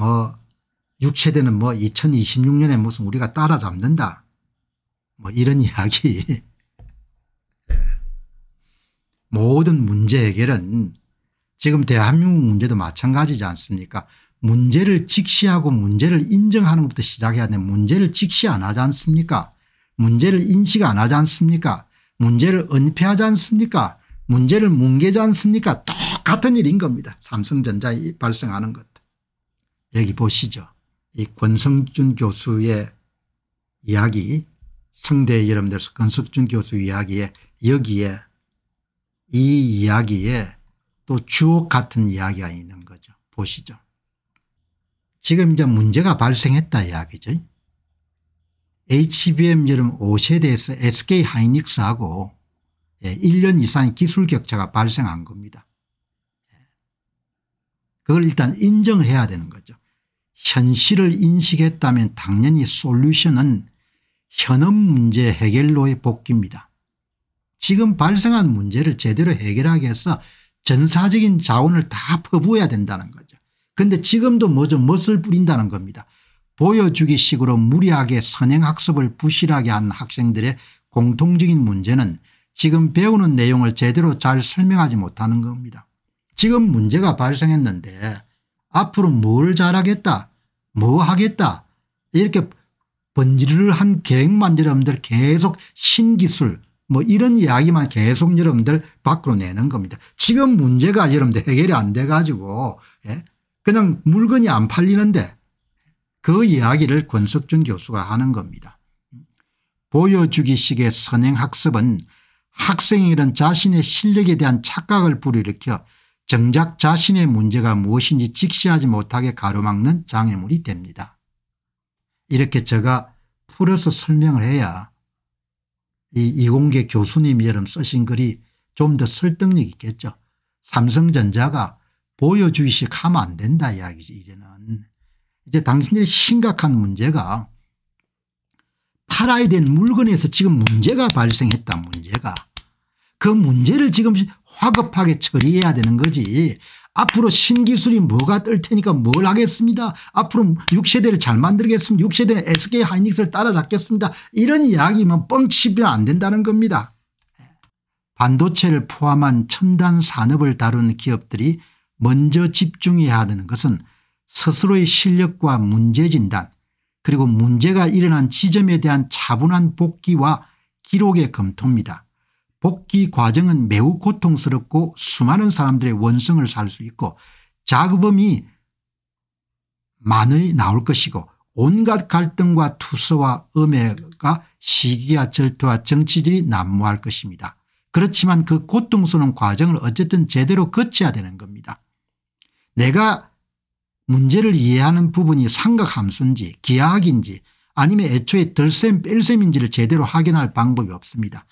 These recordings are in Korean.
뭐 육체대는 뭐 2026년에 무슨 우리가 따라잡는다 뭐 이런 이야기 예. 모든 문제 해결은 지금 대한민국 문제도 마찬가지지 않습니까 문제를 직시하고 문제를 인정하는 것부터 시작해야 돼 문제를 직시 안 하지 않습니까 문제를 인식 안 하지 않습니까 문제를 은폐하지 않습니까 문제를 뭉개지 않습니까 똑같은 일인 겁니다 삼성전자 발생하는 것 여기 보시죠. 이 권성준 교수의 이야기 성대 여러분들서 권석준 교수 이야기에 여기에 이 이야기에 또 주옥 같은 이야기가 있는 거죠. 보시죠. 지금 이제 문제가 발생했다 이야기죠. HBM 여름 5세대에서 SK 하이닉스하고 1년 예, 이상의 기술 격차가 발생한 겁니다. 예. 그걸 일단 인정해야 되는 거죠. 현실을 인식했다면 당연히 솔루션은 현업 문제 해결로의 복귀입니다. 지금 발생한 문제를 제대로 해결하기 위해서 전사적인 자원을 다 퍼부어야 된다는 거죠. 근데 지금도 뭐죠 멋을 부린다는 겁니다. 보여주기 식으로 무리하게 선행학습을 부실하게 한 학생들의 공통적인 문제는 지금 배우는 내용을 제대로 잘 설명하지 못하는 겁니다. 지금 문제가 발생했는데 앞으로 뭘 잘하겠다 뭐 하겠다 이렇게 번지를 르한 계획만 여러분들 계속 신기술 뭐 이런 이야기만 계속 여러분들 밖으로 내는 겁니다. 지금 문제가 여러분들 해결이 안 돼 가지고 예? 그냥 물건이 안 팔리는데 그 이야기를 권석준 교수가 하는 겁니다. 보여주기식의 선행학습은 학생이란 자신의 실력에 대한 착각을 불일으켜 정작 자신의 문제가 무엇인지 직시하지 못하게 가로막는 장애물이 됩니다. 이렇게 제가 풀어서 설명을 해야 이 이공계 교수님이 여름 쓰신 글이 좀 더 설득력 있겠죠. 삼성전자가 보여주의식 하면 안 된다 이야기죠 이제는. 이제 당신들이 심각한 문제가 팔아야 된 물건에서 지금 문제가 발생했다 문제가. 그 문제를 지금 화급하게 처리해야 되는 거지 앞으로 신기술이 뭐가 뜰 테니까 뭘 하겠습니다. 앞으로 6세대를 잘 만들겠습니다. 6세대는 SK 하이닉스를 따라잡겠습니다. 이런 이야기면 뻥치면 안 된다는 겁니다. 반도체를 포함한 첨단 산업을 다루는 기업들이 먼저 집중해야 되는 것은 스스로의 실력과 문제 진단 그리고 문제가 일어난 지점에 대한 차분한 복귀와 기록의 검토입니다. 복귀 과정은 매우 고통스럽고 수많은 사람들의 원성을 살 수 있고 자급음이 많이 나올 것이고 온갖 갈등과 투서와 음해가 시기와 절투와 정치질이 난무할 것입니다. 그렇지만 그 고통스러운 과정을 어쨌든 제대로 거쳐야 되는 겁니다. 내가 문제를 이해하는 부분이 삼각함수인지 기하학인지 아니면 애초에 덜셈 뺄셈인지를 제대로 확인할 방법이 없습니다.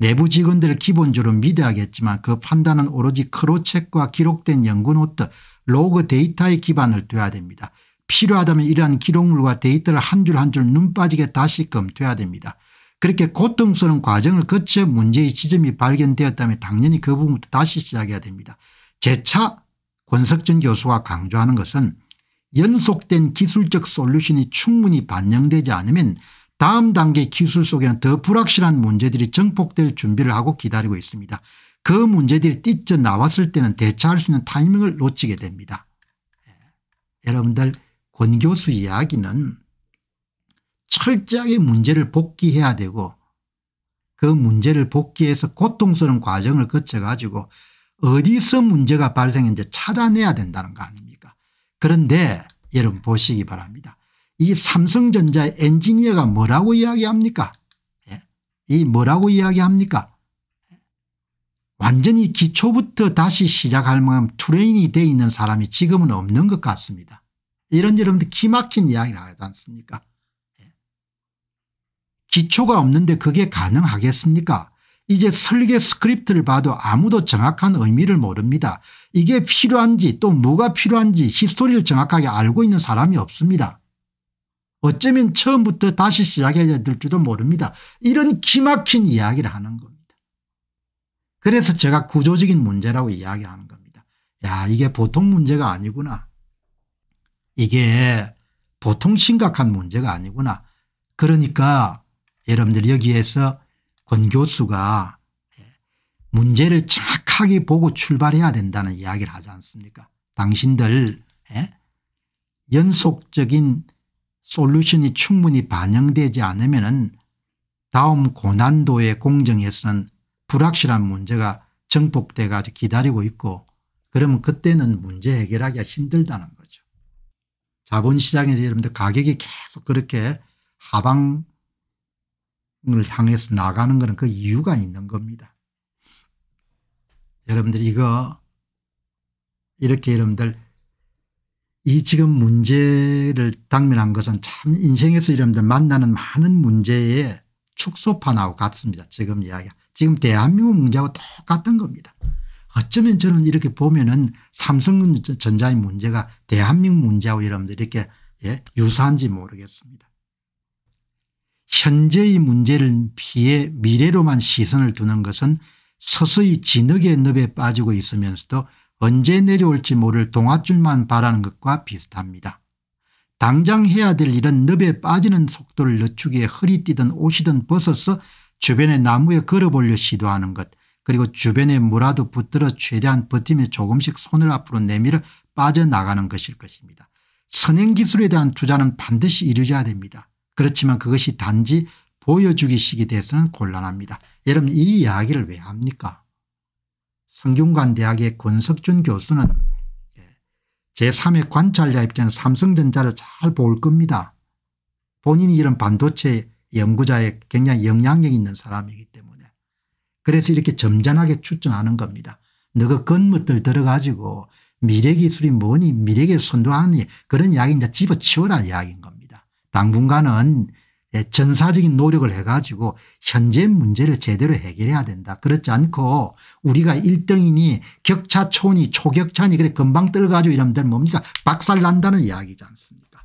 내부 직원들을 기본적으로 믿어하겠지만그 판단은 오로지 크로책과 기록된 연구노트 로그 데이터의 기반을 둬야 됩니다. 필요하다면 이러한 기록물과 데이터를 한 줄 한 줄 눈 빠지게 다시금 돼야 됩니다. 그렇게 고통스러운 과정을 거쳐 문제의 지점이 발견되었다면 당연히 그 부분부터 다시 시작해야 됩니다. 재차 권석준 교수가 강조하는 것은 연속된 기술적 솔루션이 충분히 반영되지 않으면 다음 단계 기술 속에는 더 불확실한 문제들이 증폭될 준비를 하고 기다리고 있습니다. 그 문제들이 뛰쳐 나왔을 때는 대처할 수 있는 타이밍을 놓치게 됩니다. 예. 여러분들 권 교수 이야기는 철저하게 문제를 복귀해야 되고 그 문제를 복귀해서 고통스러운 과정을 거쳐 가지고 어디서 문제가 발생했는지 찾아내야 된다는 거 아닙니까 그런데 여러분 보시기 바랍니다. 이삼성전자 엔지니어가 뭐라고 이야기합니까 예? 이 뭐라고 이야기합니까 완전히 기초부터 다시 시작할 만한 트레인이 돼 있는 사람이 지금은 없는 것 같습니다. 이런 여러분들 기막힌 이야기를 하지 않습니까 예? 기초가 없는데 그게 가능하겠습니까 이제 설계 스크립트를 봐도 아무도 정확한 의미를 모릅니다. 이게 필요한지 또 뭐가 필요한지 히스토리를 정확하게 알고 있는 사람이 없습니다. 어쩌면 처음부터 다시 시작해야 될지도 모릅니다. 이런 기막힌 이야기를 하는 겁니다. 그래서 제가 구조적인 문제라고 이야기를 하는 겁니다. 야 이게 보통 문제가 아니구나. 이게 보통 심각한 문제가 아니구나. 그러니까 여러분들 여기에서 권 교수가 문제를 정확하게 보고 출발해야 된다는 이야기를 하지 않습니까 당신들 예? 연속적인 솔루션이 충분히 반영되지 않으면 다음 고난도의 공정에서는 불확실한 문제가 정복돼 가지고 기다리고 있고 그러면 그때는 문제 해결하기가 힘들다는 거죠. 자본시장에서 여러분들 가격이 계속 그렇게 하방을 향해서 나가는 것은 그 이유가 있는 겁니다. 여러분들 이거 이렇게 여러분들 이 지금 문제를 당면한 것은 참 인생에서 여러분들 만나는 많은 문제의 축소판하고 같습니다. 지금 이야기 지금 대한민국 문제하고 똑같은 겁니다. 어쩌면 저는 이렇게 보면은 삼성전자의 문제가 대한민국 문제하고 여러분들 이렇게 예? 유사한지 모르겠습니다. 현재의 문제를 피해 미래로만 시선을 두는 것은 서서히 진흙의 늪에 빠지고 있으면서도 언제 내려올지 모를 동화줄만 바라는 것과 비슷합니다. 당장 해야 될 일은 늪에 빠지는 속도를 늦추기에 허리띠든 옷이든 벗어서 주변의 나무에 걸어보려 시도하는 것 그리고 주변에 물라도 붙들어 최대한 버티며 조금씩 손을 앞으로 내밀어 빠져나가는 것일 것입니다. 선행기술에 대한 투자는 반드시 이루어져야 됩니다. 그렇지만 그것이 단지 보여주기식이 돼서는 곤란합니다. 여러분 이 이야기를 왜 합니까 성균관대학의 권석준 교수는 예, 제3의 관찰자 입장에서 삼성전자를 잘 볼 겁니다. 본인이 이런 반도체 연구자에 굉장히 영향력 있는 사람이기 때문에 그래서 이렇게 점잖하게 추정하는 겁니다. 너그 건물들 들어가지고 미래기술이 뭐니 미래기술 선도하니 그런 이야기 이제 집어치워라 이야기인 겁니다. 당분간은 전사적인 노력을 해가지고 현재 문제를 제대로 해결해야 된다. 그렇지 않고 우리가 1등이니 격차촌이 초격차니 그래 금방 떨가지고 어 이러면 되는 뭡니까 박살난다는 이야기지 않습니까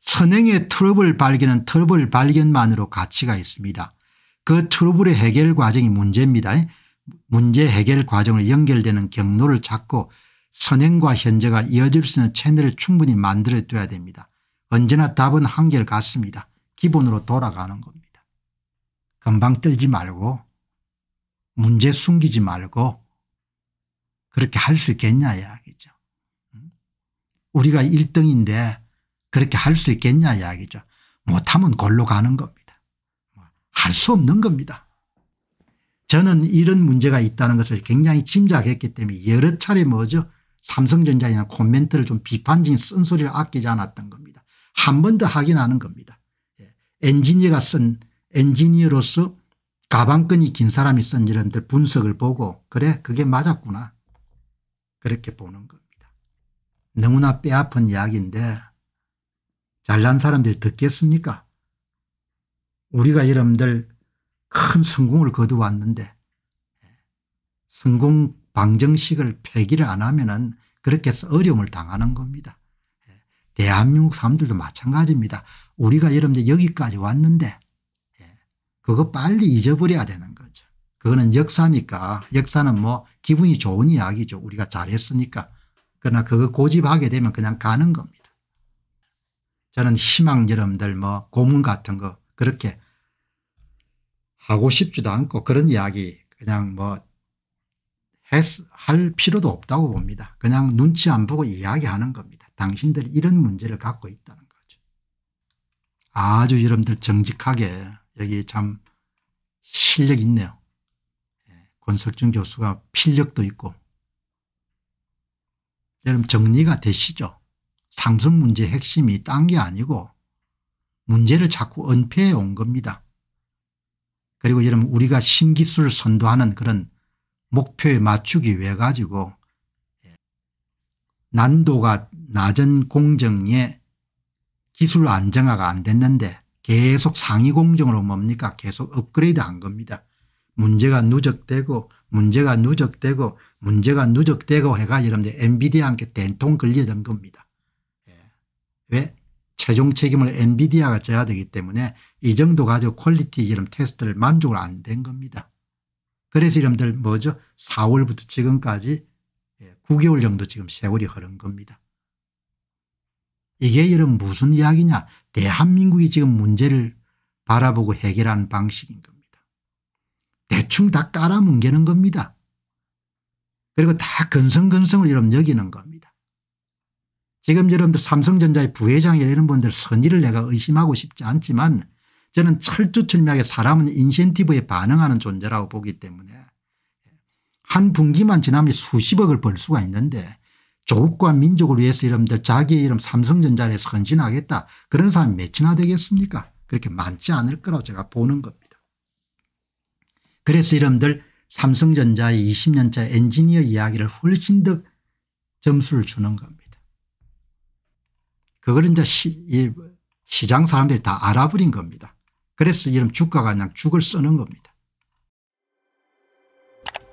선행의 트러블 발견은 트러블 발견만으로 가치가 있습니다. 그 트러블의 해결 과정이 문제입니다. 문제 해결 과정을 연결되는 경로를 찾고 선행과 현재가 이어질 수 있는 채널을 충분히 만들어둬야 됩니다. 언제나 답은 한결 같습니다. 기본으로 돌아가는 겁니다. 금방 떨지 말고 문제 숨기지 말고 그렇게 할 수 있겠냐 이야기죠. 우리가 1등인데 그렇게 할 수 있겠냐 이야기죠. 못하면 골로 가는 겁니다. 할 수 없는 겁니다. 저는 이런 문제가 있다는 것을 굉장히 짐작했기 때문에 여러 차례 뭐죠 삼성전자이나한 코멘트를 좀 비판적인 쓴소리를 아끼지 않았던 겁니다. 한번더 확인하는 겁니다. 예. 엔지니어가 쓴 엔지니어로서 가방끈이 긴 사람이 쓴 이런 들 분석을 보고 그래 그게 맞았구나 그렇게 보는 겁니다. 너무나 뼈아픈 이야기인데 잘난 사람들 듣겠습니까 우리가 여러분들 큰 성공을 거두었는데 예. 성공 방정식을 폐기를 안 하면 은 그렇게 해서 어려움을 당하는 겁니다. 대한민국 사람들도 마찬가지입니다. 우리가 여러분들 여기까지 왔는데 예, 그거 빨리 잊어버려야 되는 거죠. 그거는 역사니까 역사는 뭐 기분이 좋은 이야기죠. 우리가 잘했으니까. 그러나 그거 고집하게 되면 그냥 가는 겁니다. 저는 희망 여러분들 뭐 고문 같은 거 그렇게 하고 싶지도 않고 그런 이야기 그냥 뭐 했, 할 필요도 없다고 봅니다. 그냥 눈치 안 보고 이야기하는 겁니다. 당신들이 이런 문제를 갖고 있다는 거죠. 아주 여러분들 정직하게 여기 참 실력 있네요. 예, 권설중 교수가 필력도 있고 여러분 정리가 되시죠. 삼성 문제 핵심이 딴 게 아니고 문제를 자꾸 은폐해 온 겁니다. 그리고 여러분 우리가 신기술을 선도하는 그런 목표에 맞추기 위해 가지고 난도가 낮은 공정에 기술 안정화가 안 됐는데 계속 상위 공정으로 뭡니까 계속 업그레이드 한 겁니다. 문제가 누적되고 문제가 누적되고 문제가 누적되고 해가 여러분들 엔비디아와 함께 된통 걸리던 겁니다. 예. 왜? 최종 책임을 엔비디아가 져야 되기 때문에 이 정도 가지고 퀄리티 이름 테스트를 만족을 안 된 겁니다. 그래서 여러분들 뭐죠? 4월부터 지금까지 9개월 정도 지금 세월이 흐른 겁니다. 이게 여러분 무슨 이야기냐 대한민국이 지금 문제를 바라보고 해결한 방식인 겁니다. 대충 다 깔아뭉개는 겁니다. 그리고 다 근성근성을 여러분 여기는 겁니다. 지금 여러분들 삼성전자의 부회장이 이런 분들 선의를 내가 의심하고 싶지 않지만 저는 철두철미하게 사람은 인센티브에 반응하는 존재라고 보기 때문에 한 분기만 지나면 수십억을 벌 수가 있는데 조국과 민족을 위해서 여러분들 자기의 이름 삼성전자를선진하겠다 그런 사람이 몇이나 되겠습니까 그렇게 많지 않을 거라고 제가 보는 겁니다. 그래서 여러분들 삼성전자의 20년차 엔지니어 이야기를 훨씬 더 점수를 주는 겁니다. 그걸 이제 시, 장 사람들이 다 알아버린 겁니다. 그래서 이런 주가가 그냥 죽을 쓰는 겁니다.